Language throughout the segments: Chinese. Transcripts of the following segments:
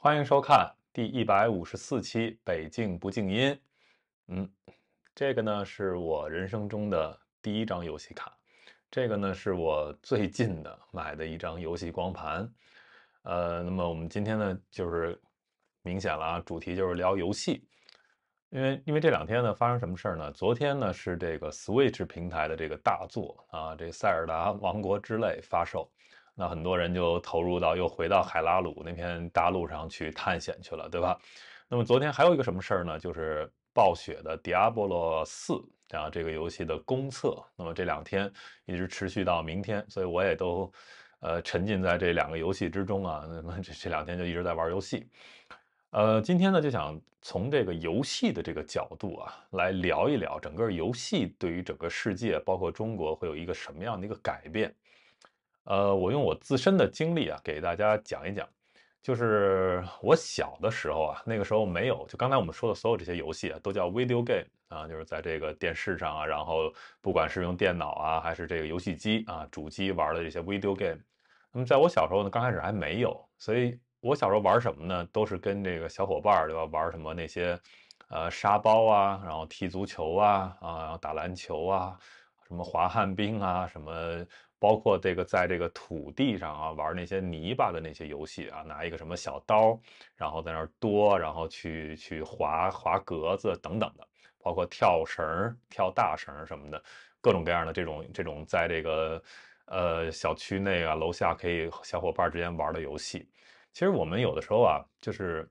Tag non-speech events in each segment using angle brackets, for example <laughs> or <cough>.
欢迎收看第一百五十四期《北静不静音》。嗯，这个呢是我人生中的第一张游戏卡，这个呢是我最近的买的一张游戏光盘。呃，那么我们今天呢就是明显了啊，主题就是聊游戏，因为因为这两天呢发生什么事儿呢？昨天呢是这个 Switch 平台的这个大作啊，这《塞尔达王国之泪》发售。那很多人就投入到又回到海拉鲁那片大陆上去探险去了，对吧？那么昨天还有一个什么事儿呢？就是暴雪的《迪亚波罗四》啊这个游戏的公测，那么这两天一直持续到明天，所以我也都，呃，沉浸在这两个游戏之中啊。那么这这两天就一直在玩游戏。呃，今天呢就想从这个游戏的这个角度啊来聊一聊，整个游戏对于整个世界，包括中国会有一个什么样的一个改变。呃，我用我自身的经历啊，给大家讲一讲，就是我小的时候啊，那个时候没有，就刚才我们说的所有这些游戏啊，都叫 video game 啊，就是在这个电视上啊，然后不管是用电脑啊，还是这个游戏机啊，主机玩的这些 video game。那么在我小时候呢，刚开始还没有，所以我小时候玩什么呢？都是跟这个小伙伴对吧，玩什么那些，呃，沙包啊，然后踢足球啊，啊，然后打篮球啊。什么滑旱冰啊，什么包括这个在这个土地上啊玩那些泥巴的那些游戏啊，拿一个什么小刀，然后在那儿剁，然后去去划划格子等等的，包括跳绳、跳大绳什么的，各种各样的这种这种在这个呃小区内啊楼下可以小伙伴之间玩的游戏，其实我们有的时候啊就是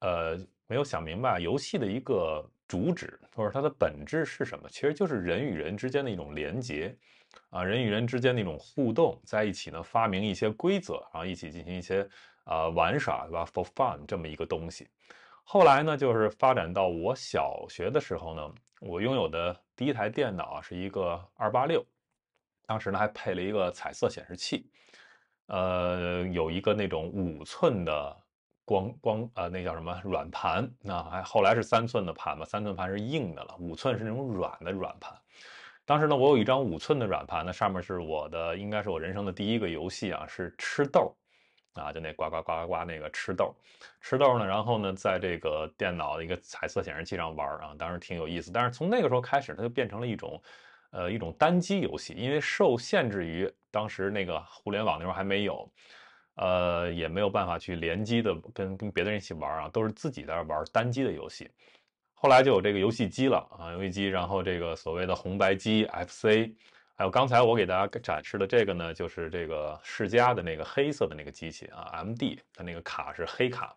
呃没有想明白游戏的一个。主旨或者它的本质是什么？其实就是人与人之间的一种连结，啊，人与人之间的一种互动，在一起呢发明一些规则，然后一起进行一些啊玩耍，对吧？For fun 这么一个东西。后来呢，就是发展到我小学的时候呢，我拥有的第一台电脑是一个二八六，当时呢还配了一个彩色显示器，呃，有一个那种五寸的。光光呃，那叫什么软盘啊？后来是三寸的盘吧，三寸盘是硬的了，五寸是那种软的软盘。当时呢，我有一张五寸的软盘，那上面是我的，应该是我人生的第一个游戏啊，是吃豆啊，就那呱呱呱呱呱那个吃豆吃豆呢。然后呢，在这个电脑的一个彩色显示器上玩啊，当时挺有意思。但是从那个时候开始，它就变成了一种呃一种单机游戏，因为受限制于当时那个互联网那时候还没有。呃，也没有办法去联机的，跟跟别的人一起玩啊，都是自己在玩单机的游戏。后来就有这个游戏机了啊，游戏机，然后这个所谓的红白机 FC，还有刚才我给大家展示的这个呢，就是这个世嘉的那个黑色的那个机器啊，MD，它那个卡是黑卡。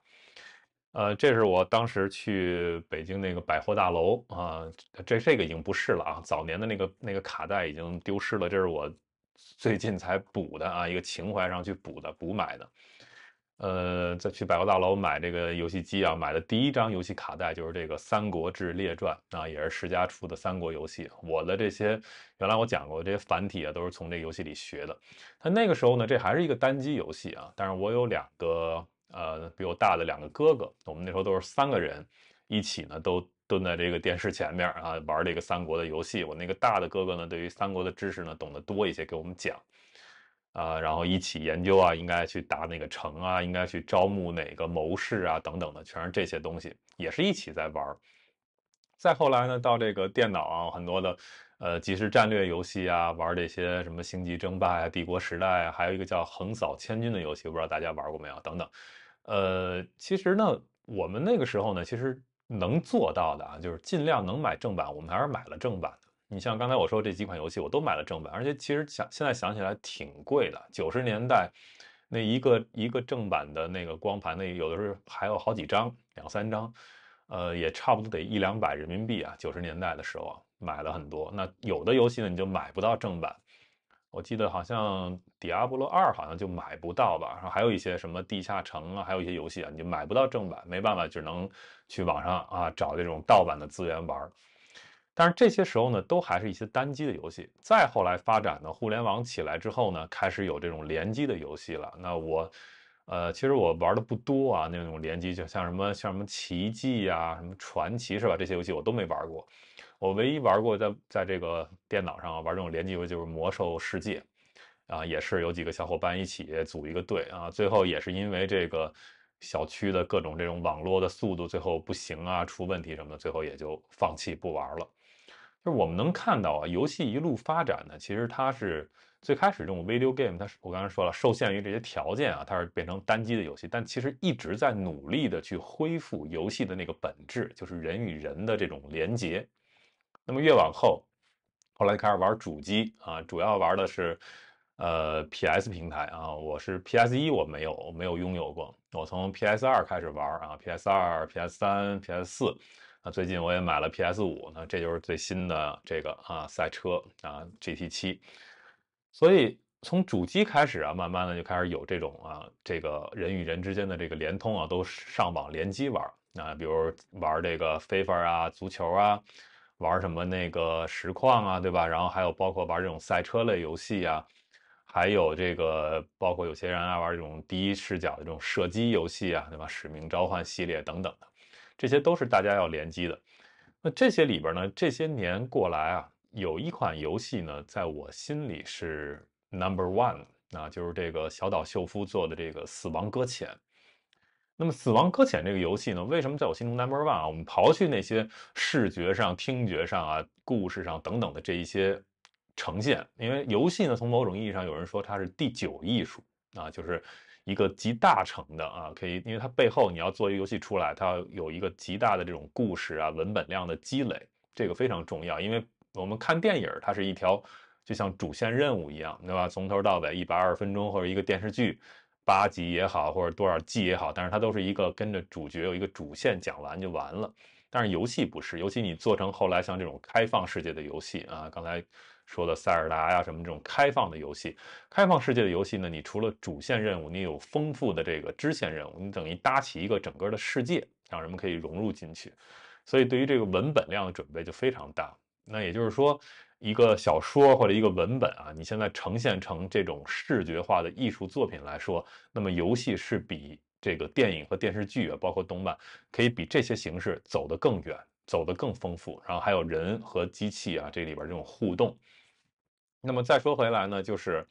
呃，这是我当时去北京那个百货大楼啊，这这个已经不是了啊，早年的那个那个卡带已经丢失了，这是我。最近才补的啊，一个情怀上去补的补买的，呃，在去百货大楼买这个游戏机啊，买的第一张游戏卡带就是这个《三国志列传》啊，也是世嘉出的三国游戏。我的这些原来我讲过这些繁体啊，都是从这游戏里学的。它那个时候呢，这还是一个单机游戏啊，但是我有两个呃比我大的两个哥哥，我们那时候都是三个人一起呢都。蹲在这个电视前面啊，玩这个三国的游戏。我那个大的哥哥呢，对于三国的知识呢，懂得多一些，给我们讲啊，然后一起研究啊，应该去打哪个城啊，应该去招募哪个谋士啊，等等的，全是这些东西，也是一起在玩。再后来呢，到这个电脑，啊，很多的呃即时战略游戏啊，玩这些什么《星际争霸》《帝国时代》，啊，还有一个叫《横扫千军》的游戏，不知道大家玩过没有？等等，呃，其实呢，我们那个时候呢，其实。能做到的啊，就是尽量能买正版，我们还是买了正版的。你像刚才我说这几款游戏，我都买了正版，而且其实想现在想起来挺贵的。九十年代那一个一个正版的那个光盘，那有的时候还有好几张、两三张，呃，也差不多得一两百人民币啊。九十年代的时候买了很多，那有的游戏呢，你就买不到正版。我记得好像《迪亚波罗二》好像就买不到吧，然后还有一些什么《地下城》啊，还有一些游戏啊，你就买不到正版，没办法，只能去网上啊找这种盗版的资源玩。但是这些时候呢，都还是一些单机的游戏。再后来发展呢，互联网起来之后呢，开始有这种联机的游戏了。那我。呃，其实我玩的不多啊，那种联机就像什么像什么奇迹啊，什么传奇是吧？这些游戏我都没玩过。我唯一玩过在在这个电脑上玩这种联机游戏就是魔兽世界，啊，也是有几个小伙伴一起组一个队啊，最后也是因为这个小区的各种这种网络的速度最后不行啊，出问题什么的，最后也就放弃不玩了。就是我们能看到啊，游戏一路发展呢，其实它是。最开始这种 video game，它是我刚才说了，受限于这些条件啊，它是变成单机的游戏。但其实一直在努力的去恢复游戏的那个本质，就是人与人的这种联结。那么越往后，后来开始玩主机啊，主要玩的是呃 PS 平台啊。我是 PS 一，我没有没有拥有过。我从 PS 二开始玩啊，PS 二、PS 三、PS 四啊，最近我也买了 PS 五那这就是最新的这个啊赛车啊 GT 七。所以从主机开始啊，慢慢的就开始有这种啊，这个人与人之间的这个联通啊，都上网联机玩啊，比如玩这个 f favor 啊、足球啊，玩什么那个实况啊，对吧？然后还有包括玩这种赛车类游戏啊，还有这个包括有些人爱玩这种第一视角的这种射击游戏啊，对吧？使命召唤系列等等的，这些都是大家要联机的。那这些里边呢，这些年过来啊。有一款游戏呢，在我心里是 number one，那就是这个小岛秀夫做的这个《死亡搁浅》。那么，《死亡搁浅》这个游戏呢，为什么在我心中 number one 啊？我们刨去那些视觉上、听觉上啊、故事上等等的这一些呈现，因为游戏呢，从某种意义上，有人说它是第九艺术啊，就是一个集大成的啊，可以，因为它背后你要做一个游戏出来，它要有一个极大的这种故事啊、文本量的积累，这个非常重要，因为。我们看电影，它是一条就像主线任务一样，对吧？从头到尾一百二十分钟，或者一个电视剧八集也好，或者多少季也好，但是它都是一个跟着主角有一个主线讲完就完了。但是游戏不是，尤其你做成后来像这种开放世界的游戏啊，刚才说的塞尔达呀什么这种开放的游戏，开放世界的游戏呢？你除了主线任务，你有丰富的这个支线任务，你等于搭起一个整个的世界，让人们可以融入进去。所以对于这个文本量的准备就非常大。那也就是说，一个小说或者一个文本啊，你现在呈现成这种视觉化的艺术作品来说，那么游戏是比这个电影和电视剧啊，包括动漫，可以比这些形式走得更远，走得更丰富。然后还有人和机器啊，这里边这种互动。那么再说回来呢，就是，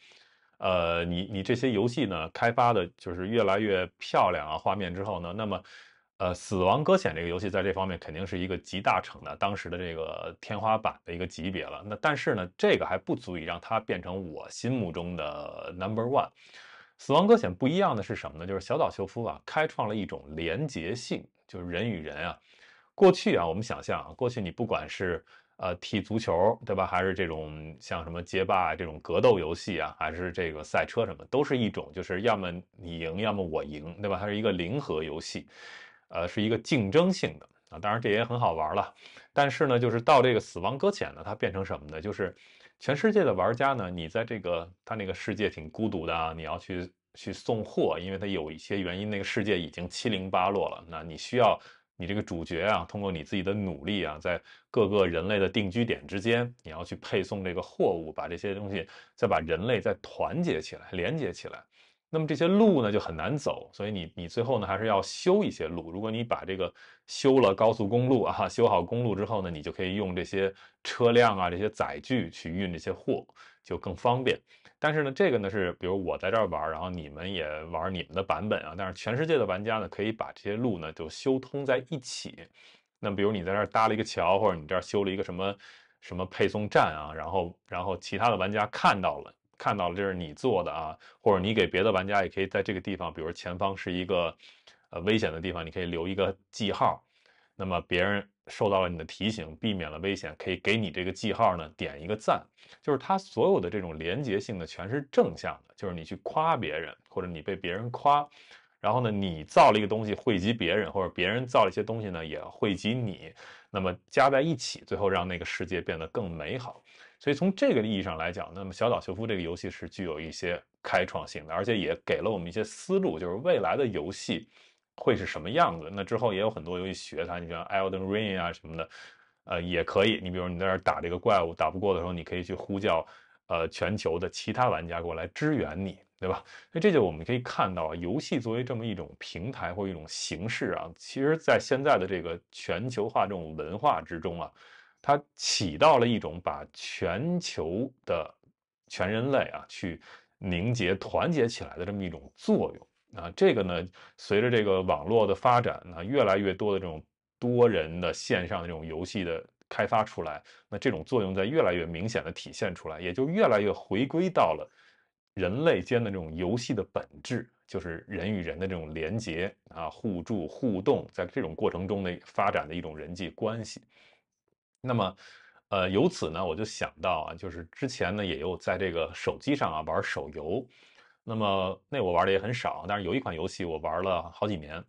呃，你你这些游戏呢，开发的就是越来越漂亮啊，画面之后呢，那么。呃，死亡搁浅这个游戏在这方面肯定是一个极大成的当时的这个天花板的一个级别了。那但是呢，这个还不足以让它变成我心目中的 number one。死亡搁浅不一样的是什么呢？就是小岛秀夫啊，开创了一种联结性，就是人与人啊。过去啊，我们想象啊，过去你不管是呃踢足球，对吧？还是这种像什么街霸这种格斗游戏啊，还是这个赛车什么，都是一种就是要么你赢，要么我赢，对吧？它是一个零和游戏。呃，是一个竞争性的啊，当然这也很好玩了。但是呢，就是到这个死亡搁浅呢，它变成什么呢？就是全世界的玩家呢，你在这个他那个世界挺孤独的，啊，你要去去送货，因为它有一些原因，那个世界已经七零八落了。那你需要你这个主角啊，通过你自己的努力啊，在各个人类的定居点之间，你要去配送这个货物，把这些东西再把人类再团结起来，连接起来。那么这些路呢就很难走，所以你你最后呢还是要修一些路。如果你把这个修了高速公路啊，<laughs> 修好公路之后呢，你就可以用这些车辆啊这些载具去运这些货，就更方便。但是呢，这个呢是比如我在这儿玩，然后你们也玩你们的版本啊。但是全世界的玩家呢，可以把这些路呢就修通在一起。那比如你在这儿搭了一个桥，或者你这儿修了一个什么什么配送站啊，然后然后其他的玩家看到了。看到了，这是你做的啊，或者你给别的玩家也可以在这个地方，比如前方是一个呃危险的地方，你可以留一个记号，那么别人受到了你的提醒，避免了危险，可以给你这个记号呢点一个赞，就是它所有的这种连接性的全是正向的，就是你去夸别人，或者你被别人夸，然后呢你造了一个东西汇集别人，或者别人造了一些东西呢也汇集你，那么加在一起，最后让那个世界变得更美好。所以从这个意义上来讲，那么《小岛秀夫》这个游戏是具有一些开创性的，而且也给了我们一些思路，就是未来的游戏会是什么样子。那之后也有很多游戏学它，你像《Elden Ring》啊什么的，呃，也可以。你比如你在那打这个怪物打不过的时候，你可以去呼叫呃全球的其他玩家过来支援你，对吧？所以这就我们可以看到啊，游戏作为这么一种平台或一种形式啊，其实在现在的这个全球化这种文化之中啊。它起到了一种把全球的全人类啊去凝结团结起来的这么一种作用啊。这个呢，随着这个网络的发展呢，越来越多的这种多人的线上的这种游戏的开发出来，那这种作用在越来越明显的体现出来，也就越来越回归到了人类间的这种游戏的本质，就是人与人的这种联结啊、互助互动，在这种过程中的发展的一种人际关系。那么，呃，由此呢，我就想到啊，就是之前呢，也有在这个手机上啊玩手游，那么那我玩的也很少，但是有一款游戏我玩了好几年，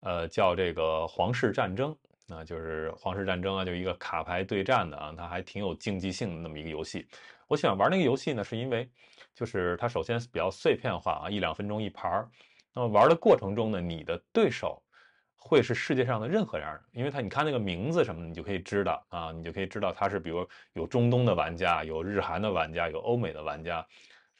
呃，叫这个《皇室战争》，啊，就是《皇室战争》啊，就一个卡牌对战的啊，它还挺有竞技性的那么一个游戏。我喜欢玩那个游戏呢，是因为就是它首先比较碎片化啊，一两分钟一盘儿，那么玩的过程中呢，你的对手。会是世界上的任何样的，因为它你看那个名字什么，你就可以知道啊，你就可以知道它是比如有中东的玩家，有日韩的玩家，有欧美的玩家，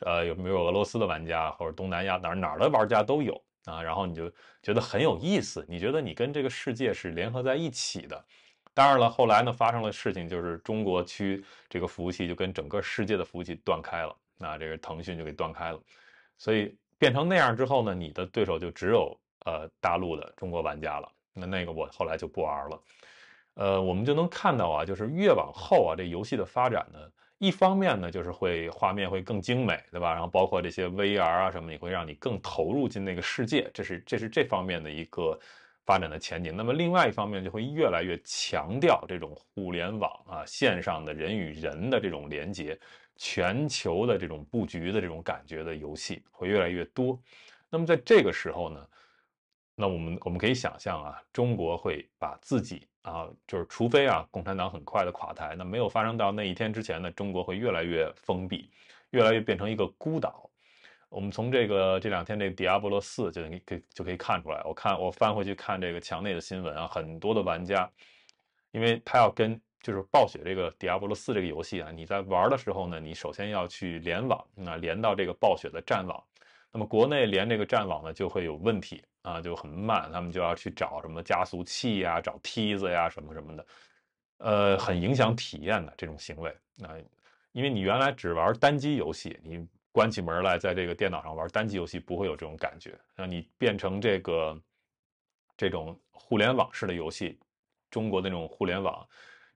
呃，有没有俄罗斯的玩家或者东南亚哪哪的玩家都有啊，然后你就觉得很有意思，你觉得你跟这个世界是联合在一起的。当然了，后来呢发生了事情，就是中国区这个服务器就跟整个世界的服务器断开了，那这个腾讯就给断开了，所以变成那样之后呢，你的对手就只有。呃，大陆的中国玩家了，那那个我后来就不玩了。呃，我们就能看到啊，就是越往后啊，这游戏的发展呢，一方面呢，就是会画面会更精美，对吧？然后包括这些 VR 啊什么，也会让你更投入进那个世界，这是这是这方面的一个发展的前景。那么另外一方面，就会越来越强调这种互联网啊，线上的人与人的这种连接，全球的这种布局的这种感觉的游戏会越来越多。那么在这个时候呢？那我们我们可以想象啊，中国会把自己啊，就是除非啊，共产党很快的垮台，那没有发生到那一天之前呢，中国会越来越封闭，越来越变成一个孤岛。我们从这个这两天这《迪亚波洛四》就可就可以看出来。我看我翻回去看这个墙内的新闻啊，很多的玩家，因为他要跟就是暴雪这个《迪亚波洛四》这个游戏啊，你在玩的时候呢，你首先要去联网，那连到这个暴雪的战网，那么国内连这个战网呢就会有问题。啊，就很慢，他们就要去找什么加速器呀、找梯子呀什么什么的，呃，很影响体验的这种行为。那因为你原来只玩单机游戏，你关起门来在这个电脑上玩单机游戏不会有这种感觉。那你变成这个这种互联网式的游戏，中国的那种互联网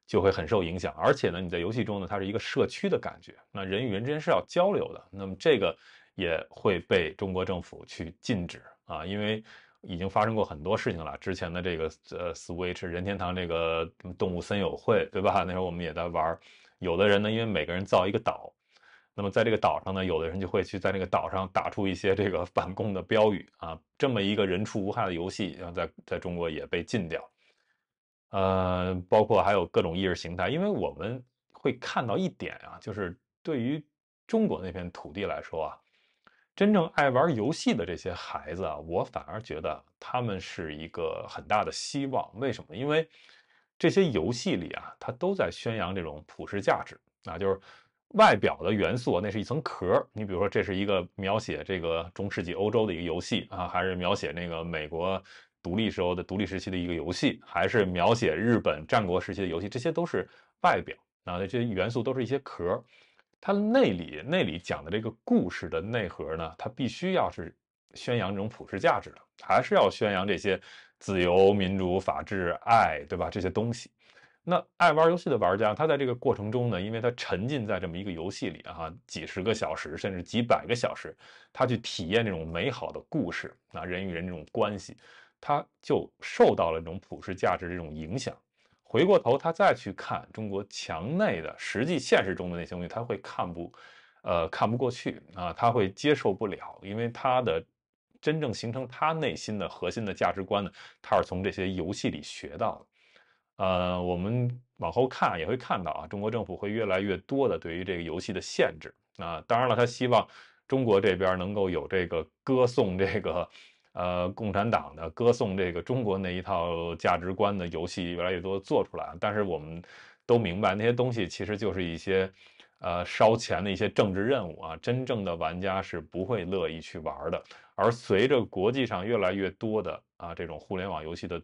就会很受影响。而且呢，你在游戏中呢，它是一个社区的感觉，那人与人之间是要交流的，那么这个也会被中国政府去禁止。啊，因为已经发生过很多事情了。之前的这个呃，Switch 任天堂这个动物森友会，对吧？<laughs> 那时候我们也在玩。有的人呢，因为每个人造一个岛，那么在这个岛上呢，有的人就会去在那个岛上打出一些这个反共的标语啊。这么一个人畜无害的游戏，然后在在中国也被禁掉。呃，包括还有各种意识形态，因为我们会看到一点啊，就是对于中国那片土地来说啊。真正爱玩游戏的这些孩子啊，我反而觉得他们是一个很大的希望。为什么？因为这些游戏里啊，它都在宣扬这种普世价值。啊，就是外表的元素，那是一层壳。你比如说，这是一个描写这个中世纪欧洲的一个游戏啊，还是描写那个美国独立时候的独立时期的一个游戏，还是描写日本战国时期的游戏，这些都是外表啊，这些元素都是一些壳。它内里内里讲的这个故事的内核呢，它必须要是宣扬这种普世价值的，还是要宣扬这些自由、民主、法治、爱，对吧？这些东西。那爱玩游戏的玩家，他在这个过程中呢，因为他沉浸在这么一个游戏里啊，几十个小时，甚至几百个小时，他去体验这种美好的故事啊，人与人这种关系，他就受到了这种普世价值这种影响。回过头，他再去看中国墙内的实际现实中的那些东西，他会看不，呃，看不过去啊，他会接受不了，因为他的真正形成他内心的核心的价值观呢，他是从这些游戏里学到的。呃，我们往后看也会看到啊，中国政府会越来越多的对于这个游戏的限制啊，当然了，他希望中国这边能够有这个歌颂这个。呃，共产党的歌颂这个中国那一套价值观的游戏越来越多做出来，但是我们都明白那些东西其实就是一些，呃，烧钱的一些政治任务啊。真正的玩家是不会乐意去玩的。而随着国际上越来越多的啊这种互联网游戏的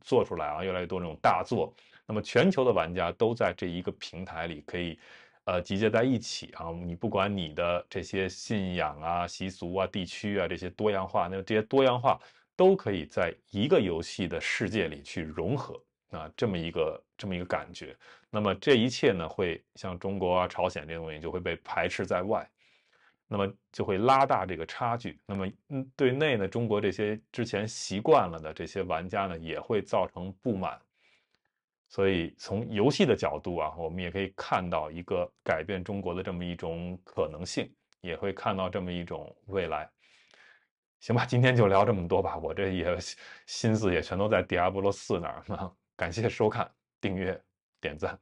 做出来啊，越来越多这种大作，那么全球的玩家都在这一个平台里可以。呃，集结在一起啊，你不管你的这些信仰啊、习俗啊、地区啊，这些多样化，那这些多样化都可以在一个游戏的世界里去融合啊，这么一个这么一个感觉。那么这一切呢，会像中国啊、朝鲜这些东西就会被排斥在外，那么就会拉大这个差距。那么对内呢，中国这些之前习惯了的这些玩家呢，也会造成不满。所以，从游戏的角度啊，我们也可以看到一个改变中国的这么一种可能性，也会看到这么一种未来。行吧，今天就聊这么多吧，我这也心思也全都在《D A 波罗四》那儿 <laughs> 感谢收看，订阅、点赞。